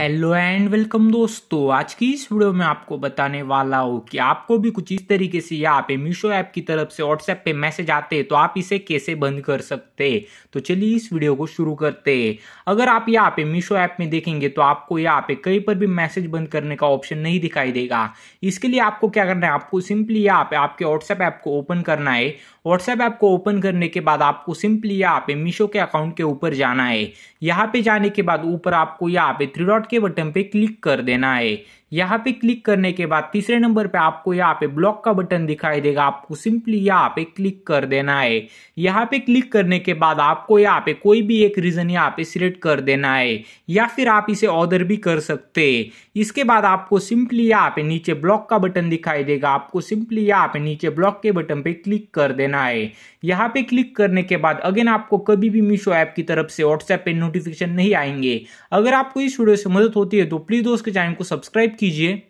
hello and welcome दोस्तों आज की इस वीडियो में आपको बताने वाला हूँ कि आपको भी कुछ इस तरीके से यहाँ पे मीशो ऐप की तरफ से व्हाट्सएप पे मैसेज आते हैं तो आप इसे कैसे बंद कर सकते तो चलिए इस वीडियो को शुरू करते हैं अगर आप यहाँ पे मीशो ऐप में देखेंगे तो आपको यहाँ पे कहीं पर भी मैसेज बंद करने का ऑप्शन नहीं दिखाई देगा इसके लिए आपको क्या करना है आपको सिंपली यहाँ पे आपके व्हाट्सएप ऐप को ओपन करना है व्हाट्सएप ऐप को ओपन करने के बाद आपको सिंपली यहाँ पे मीशो के अकाउंट के ऊपर जाना है यहाँ पे जाने के बाद ऊपर आपको यहाँ पे थ्री डॉट के बटन पे क्लिक कर देना है यहाँ पे क्लिक करने के बाद तीसरे नंबर पे आपको यहाँ पे ब्लॉक का बटन दिखाई देगा आपको सिंपली यहाँ पे क्लिक कर देना है यहाँ पे क्लिक करने के बाद आपको यहाँ पे कोई भी एक रीजन यहाँ पे सिलेक्ट कर देना है या फिर आप इसे ऑर्डर भी कर सकते हैं इसके बाद आपको सिंपली यहाँ पे नीचे ब्लॉक का बटन दिखाई देगा आपको सिंपली यहाँ पे नीचे ब्लॉक के बटन पे क्लिक कर देना है यहाँ पे क्लिक करने के बाद अगेन आपको कभी भी मीशो ऐप की तरफ से व्हाट्सएप पे नोटिफिकेशन नहीं आएंगे अगर आपको इस वीडियो से मदद होती है तो प्लीज दोस्त के चैनल को सब्सक्राइब कीजिए